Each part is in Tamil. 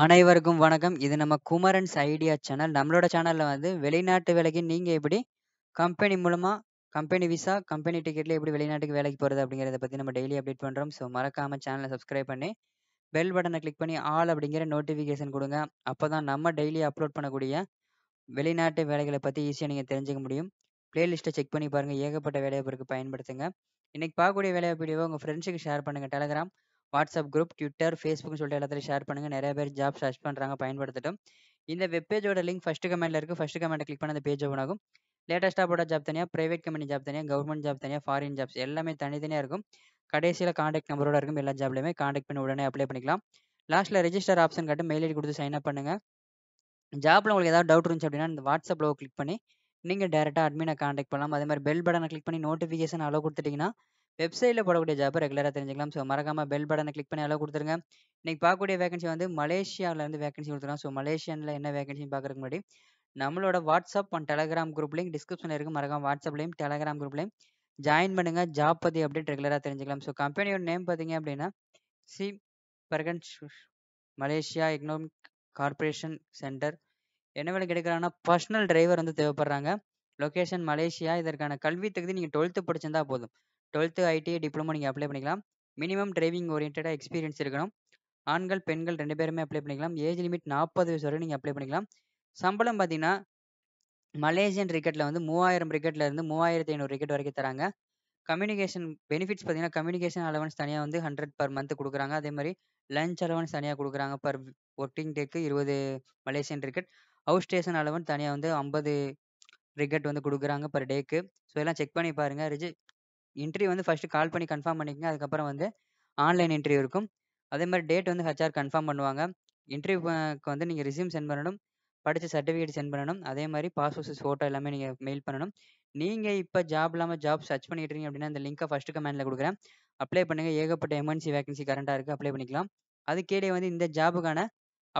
அனைவருக்கும் வணக்கம் இது நம்ம குமரன்ஸ் ஐடியா சேனல் நம்மளோட சேனலில் வந்து வெளிநாட்டு வேலைக்கு நீங்கள் எப்படி கம்பெனி மூலமாக கம்பெனி விசா கம்பெனி டிக்கெட்டில் எப்படி வெளிநாட்டுக்கு வேலைக்கு போகிறது அப்படிங்கிறத பற்றி நம்ம டெய்லி அப்டேட் பண்ணுறோம் ஸோ மறக்காமல் சேனலை சப்ஸ்கிரைப் பண்ணி பெல் பட்டனை கிளிக் பண்ணி ஆல் அப்படிங்கிற நோட்டிஃபிகேஷன் கொடுங்க அப்போ தான் நம்ம டெய்லி அப்லோட் பண்ணக்கூடிய வெளிநாட்டு வேலைகளை பற்றி ஈஸியாக நீங்கள் தெரிஞ்சுக்க முடியும் பிளேலிஸ்ட்டை செக் பண்ணி பாருங்கள் ஏகப்பட்ட வேலையை பயன்படுத்துங்க இன்றைக்கி பார்க்கக்கூடிய வேலையை வீடியோவை உங்கள் ஃப்ரெண்ட்ஸுக்கு ஷேர் பண்ணுங்கள் டெலகிராம் வாட்ஸ்அப் குரூப் ட்விட்டர் ஃபேஸ்புக்னு சொல்லிட்டு எல்லாத்தையும் ஷேர் பண்ணுங்கள் நிறைய பேர் ஜாப் சர்ச் பண்ணுறாங்க பயன்படுத்தட்டும் இந்த வெப்பேஜோட லிங்க் ஃபஸ்ட் கமெண்ட்டில் இருக்குது ஃபஸ்ட் கமெண்ட்டை கிளிக் பண்ண அந்த பேஜ் ஓபன் ஆகும் லேட்டஸ்ட்டாக போட ஜாப் தனியாக பிரைவேட் கம்பெனி ஜாப் தனியாக கவர்மெண்ட் ஜாப் தனியாக ஃபாரின் ஜாப்ஸ் எல்லாமே தனித்தனியாக இருக்கும் கடைசியில் காண்டாக்ட் நம்பரோட இருக்கும் எல்லா ஜாப்லையுமே காண்டாக்ட் பண்ணி உடனே அப்ளை பண்ணிக்கலாம் லாஸ்ட்டில் ரெஜிஸ்டர் ஆப்ஷன் கட்டு மெயில் ஐடி கொடுத்து சைன் அப் பண்ணுங்கள் ஜாப்பில் உங்களுக்கு ஏதாவது டவுட் இருந்துச்சு அப்படின்னா இந்த வாட்ஸ்அப் லோ கிளிக் பண்ணி நீங்கள் டேரெக்டாக அட்மினை காண்டாக்ட் பண்ணலாம் அதே மாதிரி பெல் பட்டனை கிளிக் பண்ணி நோட்டிஃபிகேஷன் அளவு கொடுத்துட்டிங்கன்னா வெப்சைட்டில் போடக்கூடிய ஜாப்பை ரெகுலராக தெரிஞ்சுக்கலாம் ஸோ மறக்காமல் பெல் பட்டனை கிளிக் பண்ணி அளவு கொடுத்துருங்க இன்றைக்கி பார்க்கக்கூடிய வேகன்சி வந்து மலேசியாவிலேருந்து வேகன்சி கொடுத்துருக்கோம் ஸோ மலேசியாவில் என்ன வேகன்சின்னு பார்க்குறதுக்கு முன்னாடி நம்மளோட வாட்ஸ்அப் அண்ட் டெலகிராம் குரூப்லையும் டிஸ்கிரிப்ஷனில் இருக்குது மறக்காம வாட்ஸ்அப்லையும் டெலகிராம் குரூப்லையும் ஜாயின் பண்ணுங்கள் ஜாப் பற்றி அப்டேட் ரெகுலராக தெரிஞ்சுக்கலாம் ஸோ கம்பெனியோட நேம் பார்த்தீங்க அப்படின்னா சி பர்கன் மலேசியா எக்கனாமிக் கார்பரேஷன் சென்டர் என்ன வேலை கிடைக்கிறாங்கன்னா பர்சனல் டிரைவர் வந்து தேவைப்படுறாங்க லொக்கேஷன் மலேசியா இதற்கான கல்வி தகுதி நீங்கள் டுவெல்த்து படிச்சிருந்தா போதும் டுவெல்த்து ஐடி டிப்ளமோ நீங்கள் அப்ளை பண்ணிக்கலாம் மினிமம் டிரைவிங் ஓரியன்டாக எக்ஸ்பீரியன்ஸ் இருக்கணும் ஆண்கள் பெண்கள் ரெண்டு பேருமே அப்ளை பண்ணிக்கலாம் ஏஜ் லிமிட் நாற்பது வயசு வரை நீங்கள் அப்ளை பண்ணிக்கலாம் சம்பளம் பார்த்தீங்கன்னா மலேசியன் கிரிக்கெட்டில் வந்து மூவாயிரம் கிரிக்கெட்டில் இருந்து மூவாயிரத்தி ஐநூறு கிரிக்கெட் வரைக்கும் தராங்க கம்யூனிகேஷன் பெனிஃபிட்ஸ் பார்த்தீங்கன்னா கம்யூனிகேஷன் அலவன்ஸ் தனியாக வந்து ஹண்ட்ரட் பர் மந்த் கொடுக்குறாங்க அதே மாதிரி லஞ்ச் அலவன்ஸ் தனியாக கொடுக்குறாங்க பர் ஒர்க்கிங் டேக்கு இருபது மலேசியன் கிரிக்கெட் அவுட் ஸ்டேஷன் அலவன்ஸ் தனியாக வந்து ஐம்பது கிரிக்கெட் வந்து கொடுக்குறாங்க பர் டேக்கு ஸோ எல்லாம் செக் பண்ணி பாருங்கள் ரிஜி இன்டர்வியூ வந்து ஃபஸ்ட்டு கால் பண்ணி கன்ஃபார்ம் பண்ணிக்கங்க அதுக்கப்புறம் வந்து ஆன்லைன் இன்டர்வியூ இருக்கும் அதே மாதிரி டேட் வந்து ஹச்ஆர் கன்ஃபார்ம் பண்ணுவாங்க இன்டர்வியூக்கு வந்து நீங்கள் ரிசியூம் சென்ட் பண்ணணும் படித்த சர்டிஃபிகேட் சென்ட் பண்ணணும் அதே மாதிரி பாஸ்போர்ட் சைஸ் ஃபோட்டோ எல்லாமே நீங்கள் மெயில் பண்ணணும் நீங்கள் இப்போ ஜாப் இல்லாமல் ஜாப் சர்ச் பண்ணிட்டு இருக்கீங்க அப்படின்னா இந்த லிங்க்கை ஃபஸ்ட்டு கமெண்டில் கொடுக்குறேன் அப்ளை பண்ணுங்கள் ஏகப்பட்ட எமர்ஜென்சி வேகன்சி கரண்டாக இருக்குது அப்ளை பண்ணிக்கலாம் அதுக்கேடே வந்து இந்த ஜாபுக்கான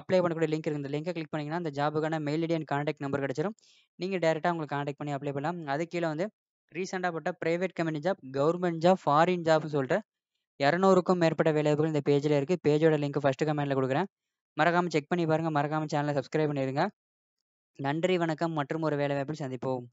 அப்ளை பண்ணக்கூடிய லிங்க் இருக்குது இந்த லிங்கை கிளிக் பண்ணிங்கன்னா அந்த ஜாபுக்கான mail ID and contact number கிடச்சிரும் நீங்கள் டேரெக்டாக உங்களுக்கு கான்டாக்ட் பண்ணி அப்ளை பண்ணலாம் அது கீழே வந்து ரீசெண்டாக பட்ட private company job government job foreign ஜாப்னு சொல்லிட்டு இரநூறுக்கும் மேற்பட்ட வேலைவாய்ப்புகள் இந்த பேஜில் இருக்குது பேஜோட லிங்க் ஃபஸ்ட்டு கமெண்டில் கொடுக்குறேன் மறக்காமல் செக் பண்ணி பாருங்கள் மறக்காமல் சேனலை சப்ஸ்கிரைப் பண்ணிடுங்க நன்றி வணக்கம் மற்றும் ஒரு வேலைவாய்ப்பில் சந்திப்போம்